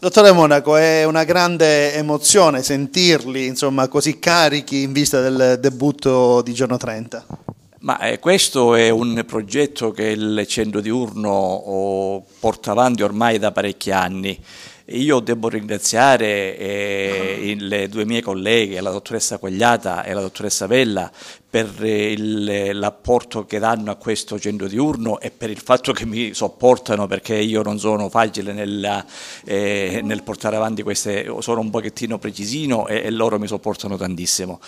Dottore Monaco, è una grande emozione sentirli insomma, così carichi in vista del debutto di giorno 30. Ma eh, questo è un progetto che il Centro Diurno oh, porta avanti ormai da parecchi anni. Io devo ringraziare eh, ah. le due mie colleghe, la dottoressa Quagliata e la dottoressa Vella, per eh, il, l'apporto che danno a questo centro diurno e per il fatto che mi sopportano perché io non sono facile nel, eh, nel portare avanti queste, sono un pochettino precisino e, e loro mi sopportano tantissimo.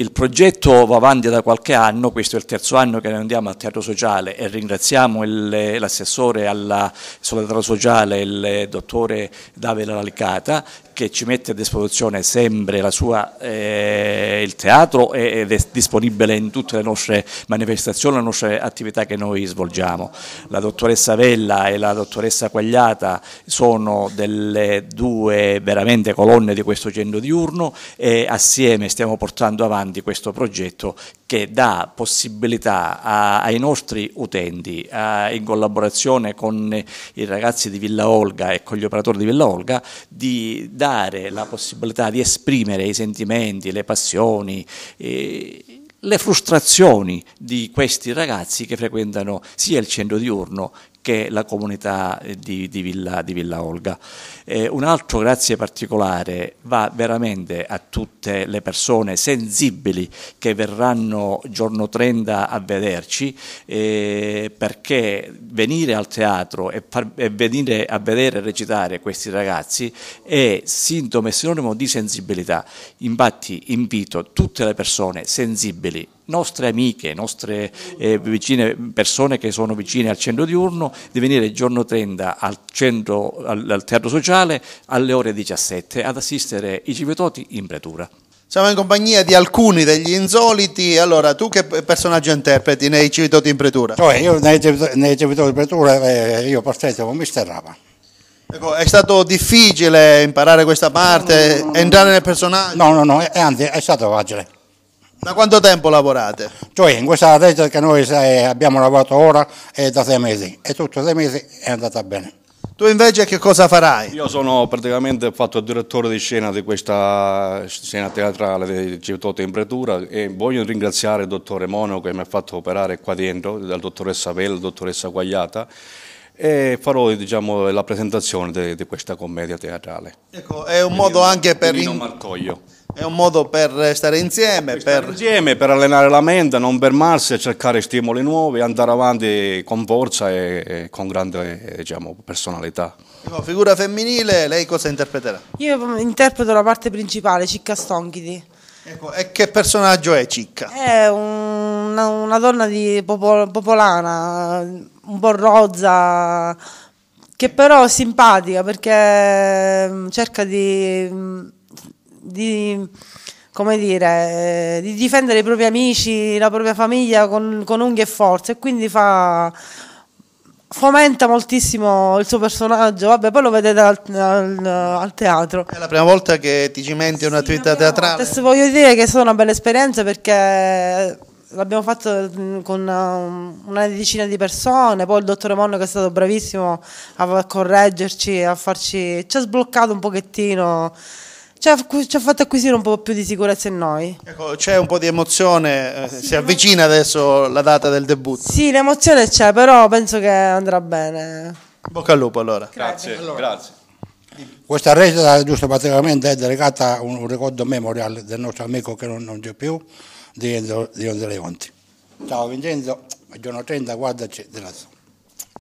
Il progetto va avanti da qualche anno, questo è il terzo anno che noi andiamo al teatro sociale e ringraziamo l'assessore alla solidarietà sociale, il dottore Davide Lalicata, che ci mette a disposizione sempre sua, eh, il teatro ed è disponibile in tutte le nostre manifestazioni, le nostre attività che noi svolgiamo. La dottoressa Vella e la dottoressa Quagliata sono delle due veramente colonne di questo centro diurno e assieme stiamo portando avanti avanti questo progetto che dà possibilità a, ai nostri utenti, a, in collaborazione con i ragazzi di Villa Olga e con gli operatori di Villa Olga, di dare la possibilità di esprimere i sentimenti, le passioni, E, eh, le frustrazioni di questi ragazzi che frequentano sia il centro diurno che la comunità eh, di, di, Villa, di Villa, Olga. Eh, un altro grazie particolare va veramente a tutte le persone sensibili che verranno giorno 30 a vederci, eh, perché venire al teatro e, par- e, venire a vedere e recitare questi ragazzi è sintomo e sinonimo di sensibilità. Infatti invito tutte le persone sensibili nostre amiche, nostre eh, vicine, persone che sono vicine al centro diurno, di venire il giorno 30 al, centro, al, al teatro sociale alle ore 17 ad assistere i civitoti in pretura. Siamo in compagnia di alcuni degli insoliti, allora tu che personaggio interpreti nei Civitoti in Pretura? Cioè, io nei, nei Civitoti in Pretura eh, io partecipo con Mister Rapa. Ecco, è stato difficile imparare questa parte, no, no, no, entrare nel personaggio? No, no, no, anzi è stato facile. Da quanto tempo lavorate? Cioè, in questa testa che noi eh, abbiamo lavorato ora è da sei mesi e tutto sei mesi è andata bene. Tu invece che cosa farai? Io sono praticamente fatto direttore di scena di questa scena teatrale di Civitò in e voglio ringraziare il dottore Mono che mi ha fatto operare qua dentro, la dottoressa Vella, dottoressa Guagliata e farò diciamo, la presentazione di questa commedia teatrale. Ecco, è un modo anche per... Nino Marcoglio. È un modo per stare insieme, per, stare per... insieme, per allenare la mente, non fermarsi, cercare stimoli nuovi, andare avanti con forza e, e con grande diciamo, personalità. Ecco, figura femminile, lei cosa interpreterà? Io interpreto la parte principale, Cicca Stonchidi. Ecco, e che personaggio è Cicca? È una, una donna popol popolana, un po' rozza, che però è simpatica perché mm, cerca di, mm, di come dire, di difendere i propri amici, la propria famiglia con, con unghie e forza e quindi fa fomenta moltissimo il suo personaggio. Vabbè, poi lo vedete al, al, al teatro. È la prima volta che ti cimenti una sì, attività teatrale. Adesso voglio dire che è stata una bella esperienza perché l'abbiamo fatto mm, con um, una decina di persone. Poi il dottore Monno, che è stato bravissimo a correggerci, a farci. ci ha sbloccato un pochettino ci ha, ci ha, fatto acquisire un po' più di sicurezza in noi. Ecco, c'è un po' di emozione, eh, sì, si avvicina adesso la data del debutto. Sì, l'emozione c'è, però penso che andrà bene. Bocca al lupo allora. Grazie, allora. grazie. Questa recita, giusto praticamente, è dedicata a un ricordo memoriale del nostro amico che non, non c'è più, di Enzo, di Leonti. Ciao Vincenzo, giorno 30, guardaci della zona.